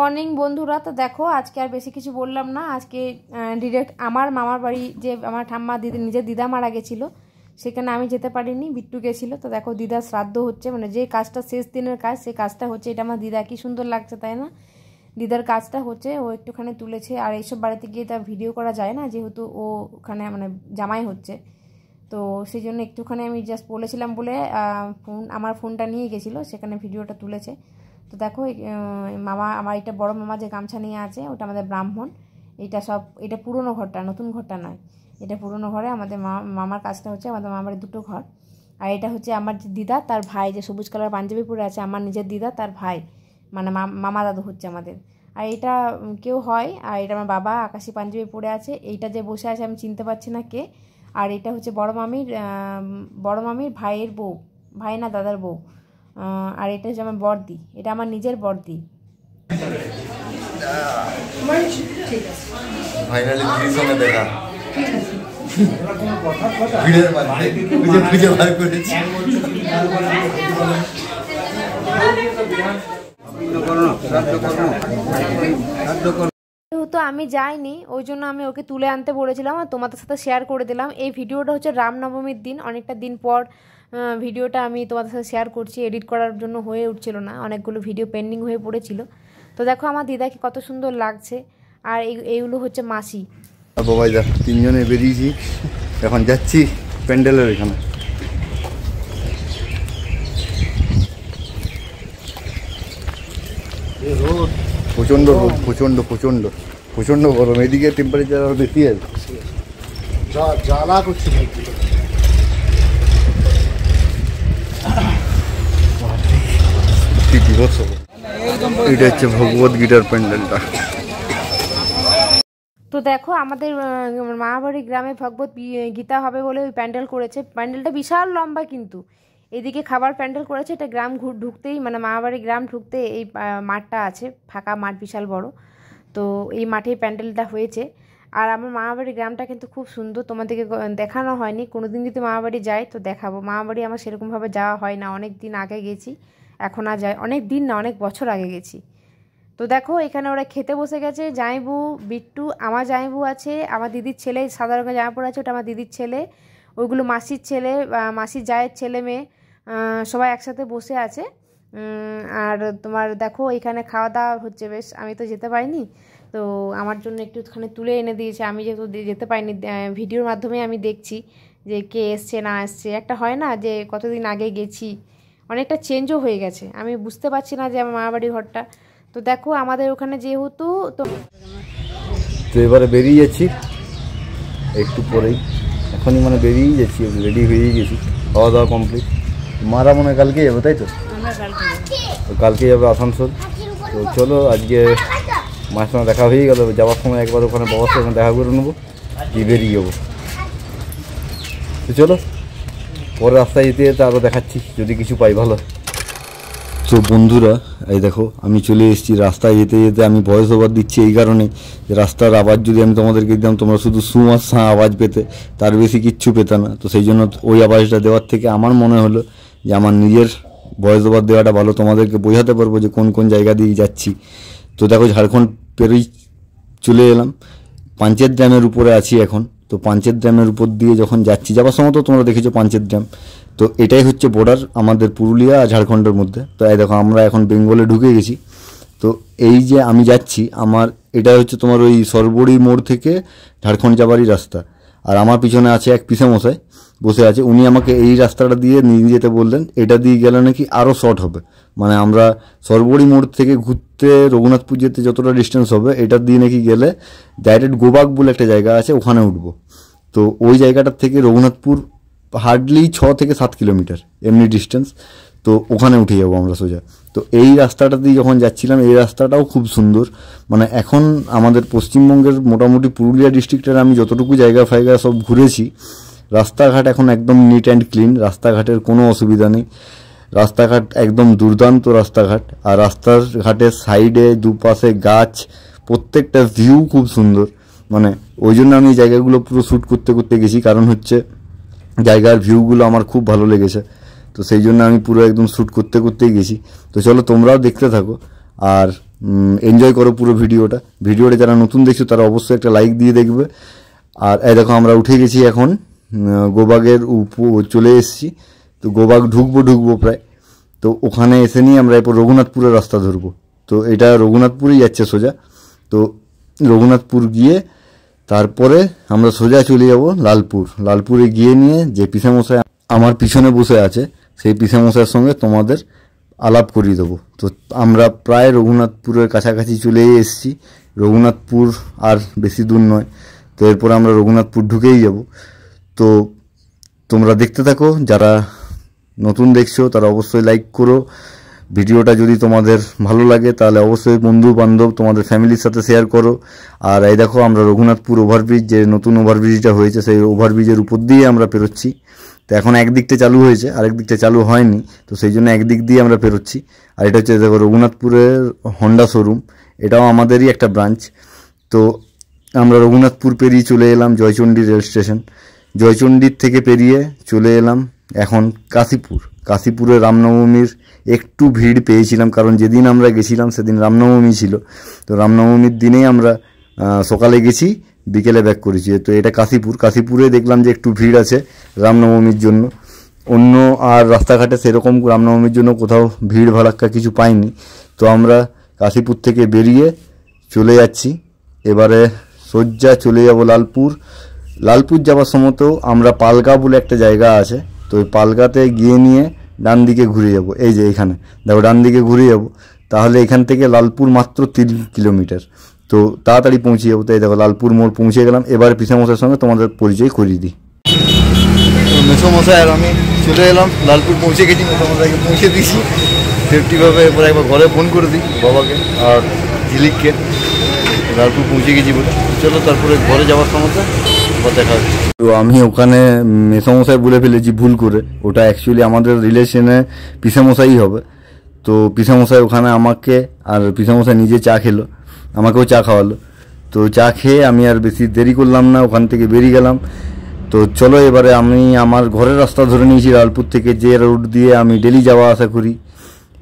morning বন্ধুরা তো দেখো আজকে আর বেশি কিছু বললাম না আজকে ডিরেক্ট আমার মামার বাড়ি যে আমার ঠাম্মা দিদি নিজের দিদা মারা গেছিলো সেখানে আমি যেতে পারিনি বিট্টু গেছিলো তো দেখো দিদা শ্রাদ্ধ হচ্ছে মানে যে কাজটা শেষ দিনের কাজ সেই কাজটা হচ্ছে এটা আমার দিদা কি সুন্দর লাগছে তাই না দিদার কাজটা হচ্ছে ও একটুখানি তুলেছে আর এইসব বাড়িতে গিয়ে তা ভিডিও করা যায় না যেহেতু ও ওখানে মানে জামাই হচ্ছে তো সেই জন্য একটুখানি আমি জাস্ট বলেছিলাম বলে ফোন আমার ফোনটা নিয়ে গেছিলো সেখানে ভিডিওটা তুলেছে তো দেখো মামা আমার এটা বড় মামা যে গামছা নিয়ে আছে ওটা আমাদের ব্রাহ্মণ এটা সব এটা পুরনো ঘরটা নতুন ঘরটা নয় এটা পুরনো ঘরে আমাদের মা মামার কাজটা হচ্ছে আমাদের মামার দুটো ঘর আর এটা হচ্ছে আমার যে দিদা তার ভাই যে সবুজ কালার পাঞ্জাবি পরে আছে আমার নিজের দিদা তার ভাই মানে মামা দাদু হচ্ছে আমাদের আর এটা কেউ হয় আর এটা আমার বাবা আকাশি পাঞ্জাবি পরে আছে এইটা যে বসে আছে আমি চিনতে পারছি না কে আর এটা হচ্ছে বড় মামির বড় মামির ভাইয়ের বউ ভাই না দাদার বউ আর এটা হচ্ছে আমার বর্দি এটা আমার নিজের বর্দি যেহেতু আমি যাইনি ওই জন্য আমি ওকে তুলে আনতে বলেছিলাম আর তোমাদের সাথে শেয়ার করে দিলাম এই ভিডিওটা হচ্ছে রামনবমীর দিন অনেকটা দিন পর ভিডিওটা আমি তোমাদের সাথে শেয়ার করছি এডিট করার জন্য হয়ে উঠছিল না অনেকগুলো ভিডিও পেন্ডিং হয়ে পড়েছিল তো দেখো আমার দিদাকে কত সুন্দর লাগছে আর এইগুলো হচ্ছে মাসি বাবাই দা তিনজনে বেরিয়েছি এখন যাচ্ছি প্যান্ডেলের এখানে প্রচণ্ড রোদ প্রচণ্ড প্রচণ্ড প্রচণ্ড গরম এদিকে টেম্পারেচার আরও বেশি আছে জ্বালা করছে এটা হচ্ছে ভগবত প্যান্ডেলটা তো দেখো আমাদের মামাবাড়ি গ্রামে ভগবত গীতা হবে বলে ওই প্যান্ডেল করেছে প্যান্ডেলটা বিশাল লম্বা কিন্তু এদিকে খাবার প্যান্ডেল করেছে এটা গ্রাম ঘুর ঢুকতেই মানে মামাবাড়ি গ্রাম ঢুকতে এই মাঠটা আছে ফাঁকা মাঠ বিশাল বড় তো এই মাঠেই প্যান্ডেলটা হয়েছে আর আমার মামাবাড়ি গ্রামটা কিন্তু খুব সুন্দর তোমাদেরকে দেখানো হয়নি কোনো দিন যদি মামাবাড়ি যাই তো দেখাবো মামাবাড়ি আমার সেরকমভাবে যাওয়া হয় না অনেক দিন আগে গেছি এখন আর যায় অনেক দিন না অনেক বছর আগে গেছি তো দেখো এখানে ওরা খেতে বসে গেছে জাইবু বিট্টু আমার জাইবু আছে আমার দিদির ছেলে সাদা রঙের জামা পড়ে আছে ওটা আমার দিদির ছেলে ওইগুলো মাসির ছেলে মাসির জায়ের ছেলে মেয়ে সবাই একসাথে বসে আছে আর তোমার দেখো এখানে খাওয়া দাওয়া হচ্ছে বেশ আমি তো যেতে পারিনি তো আমার জন্য ওখানে তুলে এনে দিয়েছে আমি যেহেতু যেতে পারিনি ভিডিওর মাধ্যমে আমি দেখছি যে কে এসছে না এসছে একটা হয় না যে কতদিন আগে গেছি অনেকটা চেঞ্জও হয়ে গেছে আমি বুঝতে পারছি না যে আমার মামাবাড়ি ঘরটা তো দেখো আমাদের ওখানে যেহেতু তো তো এবারে বেরিয়ে যাচ্ছি একটু পরেই এখনই মানে বেরিয়ে যাচ্ছি রেডি হয়েই গেছি খাওয়া দাওয়া কমপ্লিট মারা মনে কালকে যাবে তাই তো কালকে যাবে আসানসোল তো চলো আজকে মায়ের সঙ্গে দেখা হয়ে গেল যাওয়ার সময় একবার ওখানে বাবার সঙ্গে দেখা করে নেবো দিয়ে বেরিয়ে যাবো তো চলো পরে রাস্তায় যেতে যেতে আরও দেখাচ্ছি যদি কিছু পাই ভালো তো বন্ধুরা এই দেখো আমি চলে এসেছি রাস্তায় যেতে যেতে আমি ভয়েস ওভার দিচ্ছি এই কারণে যে রাস্তার আওয়াজ যদি আমি তোমাদেরকে দিতাম তোমরা শুধু সুমার সাঁ আওয়াজ পেতে তার বেশি কিচ্ছু পেত না তো সেই জন্য ওই আওয়াজটা দেওয়ার থেকে আমার মনে হলো যে আমার নিজের ভয়েস ওভার দেওয়াটা ভালো তোমাদেরকে বোঝাতে পারবো যে কোন কোন জায়গা দিয়ে যাচ্ছি তো দেখো ঝাড়খণ্ড পেরোই চলে এলাম পাঞ্চেত ড্যামের উপরে আছি এখন তো পাঞ্চের ড্যামের উপর দিয়ে যখন যাচ্ছি যাবার সময় তো তোমরা দেখেছো পাঞ্চের ড্যাম তো এটাই হচ্ছে বর্ডার আমাদের পুরুলিয়া আর ঝাড়খণ্ডের মধ্যে তো এই দেখো আমরা এখন বেঙ্গলে ঢুকে গেছি তো এই যে আমি যাচ্ছি আমার এটা হচ্ছে তোমার ওই সরবড়ি মোড় থেকে ঝাড়খণ্ড যাবারই রাস্তা আর আমার পিছনে আছে এক পিসে মশাই বসে আছে উনি আমাকে এই রাস্তাটা দিয়ে নিয়ে যেতে বললেন এটা দিয়ে গেলে নাকি আরও শর্ট হবে মানে আমরা সর্বরি মোড় থেকে ঘুরতে রঘুনাথপুর যেতে যতটা ডিস্টেন্স হবে এটা দিয়ে নাকি গেলে ডাইরেক্ট গোবাক বলে একটা জায়গা আছে ওখানে উঠবো তো ওই জায়গাটার থেকে রঘুনাথপুর হার্ডলি ছ থেকে সাত কিলোমিটার এমনি ডিস্টেন্স তো ওখানে উঠে যাবো আমরা সোজা তো এই রাস্তাটা দিয়ে যখন যাচ্ছিলাম এই রাস্তাটাও খুব সুন্দর মানে এখন আমাদের পশ্চিমবঙ্গের মোটামুটি পুরুলিয়া ডিস্ট্রিক্টের আমি যতটুকু জায়গা ফায়গা সব ঘুরেছি রাস্তাঘাট এখন একদম নিট অ্যান্ড ক্লিন রাস্তাঘাটের কোনো অসুবিধা নেই রাস্তাঘাট একদম দুর্দান্ত রাস্তাঘাট আর রাস্তার ঘাটের সাইডে দুপাশে গাছ প্রত্যেকটা ভিউ খুব সুন্দর মানে ওই জন্য আমি জায়গাগুলো পুরো শ্যুট করতে করতে গেছি কারণ হচ্ছে জায়গার ভিউগুলো আমার খুব ভালো লেগেছে তো সেই জন্য আমি পুরো একদম শ্যুট করতে করতেই গেছি তো চলো তোমরাও দেখতে থাকো আর এনজয় করো পুরো ভিডিওটা ভিডিওটা যারা নতুন দেখছো তারা অবশ্যই একটা লাইক দিয়ে দেখবে আর এই দেখো আমরা উঠে গেছি এখন গোবাগের উপ চলে এসেছি তো গোবাগ ঢুকবো ঢুকবো প্রায় তো ওখানে এসে নিয়ে আমরা এরপর রঘুনাথপুরের রাস্তা ধরবো তো এটা রঘুনাথপুরেই যাচ্ছে সোজা তো রঘুনাথপুর গিয়ে তারপরে আমরা সোজা চলে যাব লালপুর লালপুরে গিয়ে নিয়ে যে পিসামশাই আমার পিছনে বসে আছে সেই পিসামশাইয়ের সঙ্গে তোমাদের আলাপ করিয়ে দেবো তো আমরা প্রায় রঘুনাথপুরের কাছাকাছি চলেই এসেছি রঘুনাথপুর আর বেশি দূর নয় তো এরপর আমরা রঘুনাথপুর ঢুকেই যাব তো তোমরা দেখতে থাকো যারা নতুন দেখছো তারা অবশ্যই লাইক করো ভিডিওটা যদি তোমাদের ভালো লাগে তাহলে অবশ্যই বন্ধু বান্ধব তোমাদের ফ্যামিলির সাথে শেয়ার করো আর এই দেখো আমরা রঘুনাথপুর ওভারব্রিজ যে নতুন ওভারব্রিজটা হয়েছে সেই ওভারব্রিজের উপর দিয়ে আমরা পেরোচ্ছি তো এখন একদিকটা চালু হয়েছে আরেক দিকটা চালু হয়নি তো সেই জন্য একদিক দিয়ে আমরা পেরোচ্ছি আর এটা হচ্ছে দেখো রঘুনাথপুরের হন্ডা শোরুম এটাও আমাদেরই একটা ব্রাঞ্চ তো আমরা রঘুনাথপুর পেরিয়ে চলে এলাম জয়চণ্ডী রেল স্টেশন জয়চণ্ডীর থেকে পেরিয়ে চলে এলাম এখন কাশীপুর কাশীপুরে রামনবমীর একটু ভিড় পেয়েছিলাম কারণ যেদিন আমরা গেছিলাম সেদিন রামনবমী ছিল তো রামনবমীর দিনেই আমরা সকালে গেছি বিকেলে ব্যাক করেছি তো এটা কাশীপুর কাশীপুরে দেখলাম যে একটু ভিড় আছে রামনবমীর জন্য অন্য আর রাস্তাঘাটে সেরকম রামনবমীর জন্য কোথাও ভিড় ভাড়াক্কা কিছু পাইনি তো আমরা কাশীপুর থেকে বেরিয়ে চলে যাচ্ছি এবারে শয্যা চলে যাব লালপুর লালপুর যাওয়ার সময়তেও আমরা পালগা বলে একটা জায়গা আছে তো ওই পালগাতে গিয়ে নিয়ে ডান দিকে ঘুরে যাব এই যে এখানে দেখো ডান দিকে ঘুরে যাব তাহলে এখান থেকে লালপুর মাত্র তিন কিলোমিটার তো তাড়াতাড়ি পৌঁছে যাবো তাই দেখো লালপুর মোড় পৌঁছে গেলাম এবার পিসামশার সঙ্গে তোমাদের পরিচয় করিয়ে দিই মেসোমশাই আর আমি চলে এলাম লালপুর পৌঁছে গেছি মেসোমশাইকে পৌঁছে দিয়েছি সেফটিভাবে এবার একবার ঘরে ফোন করে দিই বাবাকে আর ঝিলিককে লালপুর পৌঁছে গেছি বলে চলো তারপরে ঘরে যাওয়ার সমস্যা তো আমি ওখানে মেসামশাই বলে ফেলেছি ভুল করে ওটা অ্যাকচুয়ালি আমাদের রিলেশনে পিসামশাই হবে তো পিসামশাই ওখানে আমাকে আর পিসামশাই নিজে চা খেলো আমাকেও চা খাওয়ালো তো চা খেয়ে আমি আর বেশি দেরি করলাম না ওখান থেকে বেরিয়ে গেলাম তো চলো এবারে আমি আমার ঘরের রাস্তা ধরে নিয়েছি লালপুর থেকে যে রোড দিয়ে আমি ডেলি যাওয়া আসা করি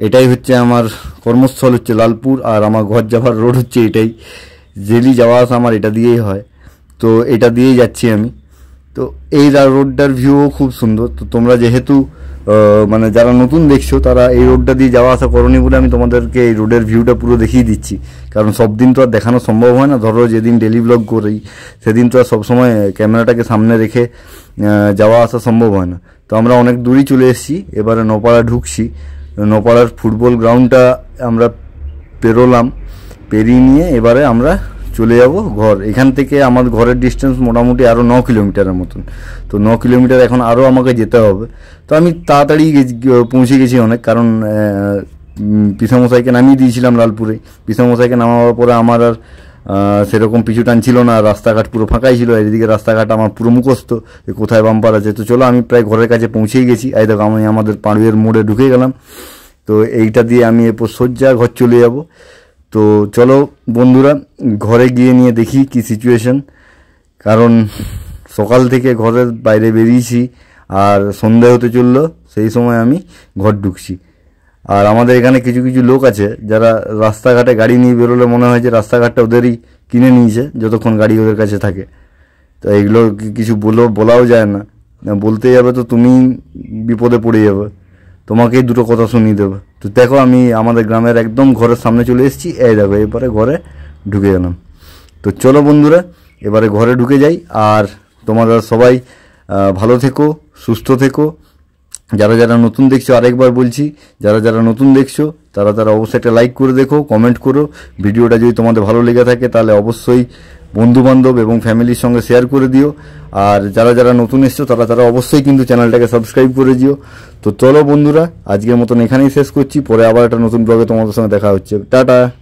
এটাই হচ্ছে আমার কর্মস্থল হচ্ছে লালপুর আর আমার ঘর যাওয়ার রোড হচ্ছে এটাই ডেলি যাওয়া আসা আমার এটা দিয়েই হয় তো এটা দিয়েই যাচ্ছি আমি তো এই রোডটার ভিউও খুব সুন্দর তো তোমরা যেহেতু মানে যারা নতুন দেখছো তারা এই রোডটা দিয়ে যাওয়া আসা করনি বলে আমি তোমাদেরকে এই রোডের ভিউটা পুরো দেখিয়ে দিচ্ছি কারণ সব দিন তো আর দেখানো সম্ভব হয় না ধরো যেদিন ডেলি ব্লগ করি সেদিন তো আর সবসময় ক্যামেরাটাকে সামনে রেখে যাওয়া আসা সম্ভব হয় না তো আমরা অনেক দূরই চলে এসেছি এবারে নপাড়া ঢুকছি নপাড়ার ফুটবল গ্রাউন্ডটা আমরা পেরোলাম পেরিয়ে নিয়ে এবারে আমরা চলে যাব ঘর এখান থেকে আমার ঘরের ডিস্টেন্স মোটামুটি আরও ন কিলোমিটারের মতন তো ন কিলোমিটার এখন আরও আমাকে যেতে হবে তো আমি তাড়াতাড়ি পৌঁছে গেছি অনেক কারণ পিসামশাইকে নামিয়ে দিয়েছিলাম লালপুরে পিসামশাইকে নামাবার পরে আমার আর সেরকম পিছু টান ছিল না রাস্তাঘাট পুরো ফাঁকাই ছিল এদিকে রাস্তাঘাট আমার পুরো মুখস্থ যে কোথায় বাম্পার আছে তো চলো আমি প্রায় ঘরের কাছে পৌঁছেই গেছি আই দেখো আমি আমাদের পাড়ুয়ের মোড়ে ঢুকে গেলাম তো এইটা দিয়ে আমি এরপর শয্যা ঘর চলে যাবো তো চলো বন্ধুরা ঘরে গিয়ে নিয়ে দেখি কি সিচুয়েশন কারণ সকাল থেকে ঘরের বাইরে বেরিয়েছি আর সন্ধ্যা হতে চললো সেই সময় আমি ঘর ঢুকছি আর আমাদের এখানে কিছু কিছু লোক আছে যারা রাস্তাঘাটে গাড়ি নিয়ে বেরোলে মনে হয় যে রাস্তাঘাটটা ওদেরই কিনে নিয়েছে যতক্ষণ গাড়ি ওদের কাছে থাকে তো এগুলো কিছু বলেও বলাও যায় না বলতে যাবে তো তুমি বিপদে পড়ে যাবে তোমাকেই দুটো কথা শুনিয়ে দেবে তো দেখো আমি আমাদের গ্রামের একদম ঘরের সামনে চলে এসেছি এই দেখো এবারে ঘরে ঢুকে গেলাম তো চলো বন্ধুরা এবারে ঘরে ঢুকে যাই আর তোমাদের সবাই ভালো থেকো সুস্থ থেকো যারা যারা নতুন দেখছো আরেকবার বলছি যারা যারা নতুন দেখছো তারা তারা অবশ্যই একটা লাইক করে দেখো কমেন্ট করো ভিডিওটা যদি তোমাদের ভালো লেগে থাকে তাহলে অবশ্যই বন্ধুবান্ধব এবং ফ্যামিলির সঙ্গে শেয়ার করে দিও আর যারা যারা নতুন এসছো তারা তারা অবশ্যই কিন্তু চ্যানেলটাকে সাবস্ক্রাইব করে দিও তো চলো বন্ধুরা আজকের মতন এখানেই শেষ করছি পরে আবার একটা নতুন ব্লগে তোমাদের সঙ্গে দেখা হচ্ছে টাটা